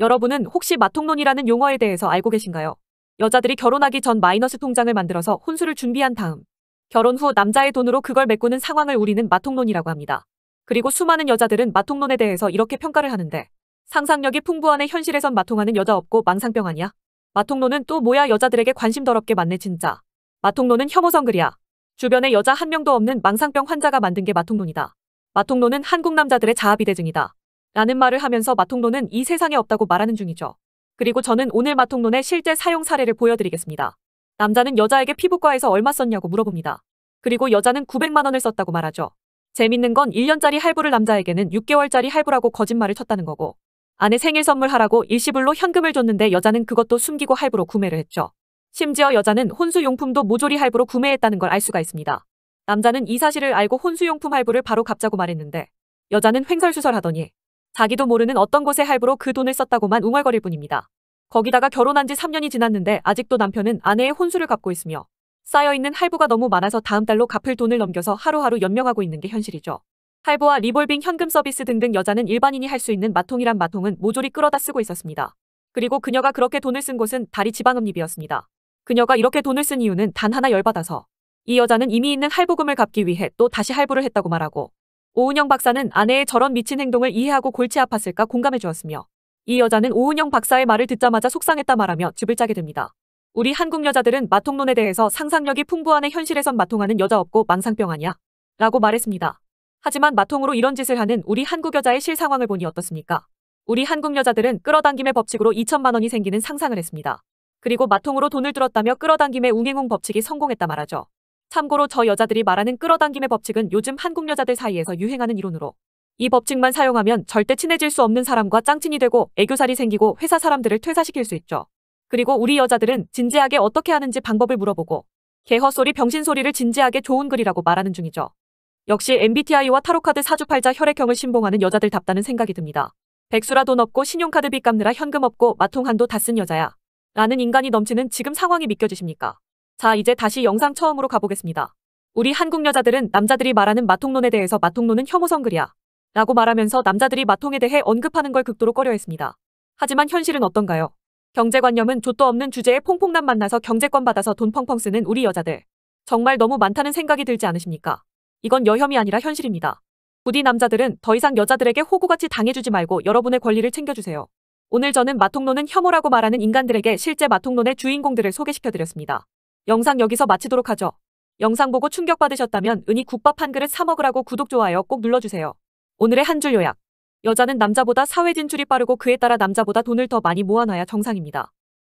여러분은 혹시 마통론이라는 용어에 대해서 알고 계신가요? 여자들이 결혼하기 전 마이너스 통장을 만들어서 혼수를 준비한 다음 결혼 후 남자의 돈으로 그걸 메꾸는 상황을 우리는 마통론이라고 합니다. 그리고 수많은 여자들은 마통론에 대해서 이렇게 평가를 하는데 상상력이 풍부한 애 현실에선 마통하는 여자 없고 망상병 아니야? 마통론은 또 뭐야 여자들에게 관심 더럽게 많네 진짜. 마통론은 혐오성글이야. 주변에 여자 한 명도 없는 망상병 환자가 만든 게 마통론이다. 마통론은 한국 남자들의 자아비대증이다. 라는 말을 하면서 마통론은 이 세상에 없다고 말하는 중이죠. 그리고 저는 오늘 마통론의 실제 사용 사례를 보여드리겠습니다. 남자는 여자에게 피부과에서 얼마 썼냐고 물어봅니다. 그리고 여자는 900만 원을 썼다고 말하죠. 재밌는 건 1년짜리 할부를 남자에게는 6개월짜리 할부라고 거짓말을 쳤다는 거고 아내 생일 선물하라고 일시불로 현금을 줬는데 여자는 그것도 숨기고 할부로 구매를 했죠. 심지어 여자는 혼수용품도 모조리 할부로 구매했다는 걸 알 수가 있습니다. 남자는 이 사실을 알고 혼수용품 할부를 바로 갚자고 말했는데 여자는 횡설수설하더니 자기도 모르는 어떤 곳에 할부로 그 돈을 썼다고만 웅얼거릴 뿐입니다. 거기다가 결혼한 지 3년이 지났는데 아직도 남편은 아내의 혼수를 갚고 있으며 쌓여있는 할부가 너무 많아서 다음 달로 갚을 돈을 넘겨서 하루하루 연명하고 있는 게 현실이죠. 할부와 리볼빙 현금 서비스 등등 여자는 일반인이 할 수 있는 마통이란 마통은 모조리 끌어다 쓰고 있었습니다. 그리고 그녀가 그렇게 돈을 쓴 곳은 다리 지방음립이었습니다. 그녀가 이렇게 돈을 쓴 이유는 단 하나 열받아서 이 여자는 이미 있는 할부금을 갚기 위해 또 다시 할부를 했다고 말하고 오은영 박사는 아내의 저런 미친 행동을 이해하고 골치 아팠을까 공감해 주었으며 이 여자는 오은영 박사의 말을 듣자마자 속상했다 말하며 집을 짜게 됩니다. 우리 한국 여자들은 마통론에 대해서 상상력이 풍부한의 현실에선 마통하는 여자 없고 망상병 아니야? 라고 말했습니다. 하지만 마통으로 이런 짓을 하는 우리 한국 여자의 실상황을 보니 어떻습니까? 우리 한국 여자들은 끌어당김의 법칙으로 2천만 원이 생기는 상상을 했습니다. 그리고 마통으로 돈을 들었다며 끌어당김의 웅행웅 법칙이 성공했다 말하죠. 참고로 저 여자들이 말하는 끌어당김의 법칙은 요즘 한국 여자들 사이에서 유행하는 이론으로 이 법칙만 사용하면 절대 친해질 수 없는 사람과 짱친이 되고 애교살이 생기고 회사 사람들을 퇴사시킬 수 있죠. 그리고 우리 여자들은 진지하게 어떻게 하는지 방법을 물어보고 개헛소리 병신소리를 진지하게 좋은 글이라고 말하는 중이죠. 역시 MBTI와 타로카드 사주팔자 혈액형을 신봉하는 여자들 답다는 생각이 듭니다. 백수라 돈 없고 신용카드 빚 갚느라 현금 없고 마통한도 다 쓴 여자야. 라는 인간이 넘치는 지금 상황이 믿겨지십니까? 자, 이제 다시 영상 처음으로 가보겠습니다. 우리 한국 여자들은 남자들이 말하는 마통론에 대해서 마통론은 혐오성글이야. 라고 말하면서 남자들이 마통에 대해 언급하는 걸 극도로 꺼려했습니다. 하지만 현실은 어떤가요? 경제관념은 좆도 없는 주제에 퐁퐁남 만나서 경제권 받아서 돈 펑펑 쓰는 우리 여자들. 정말 너무 많다는 생각이 들지 않으십니까? 이건 여혐이 아니라 현실입니다. 부디 남자들은 더 이상 여자들에게 호구같이 당해주지 말고 여러분의 권리를 챙겨주세요. 오늘 저는 마통론은 혐오라고 말하는 인간들에게 실제 마통론의 주인공들을 소개시켜드렸습니다. 영상 여기서 마치도록 하죠. 영상 보고 충격받으셨다면 은희 국밥 한 그릇 사 먹으라고 구독, 좋아요 꼭 눌러주세요. 오늘의 한 줄 요약. 여자는 남자보다 사회 진출이 빠르고 그에 따라 남자보다 돈을 더 많이 모아놔야 정상입니다.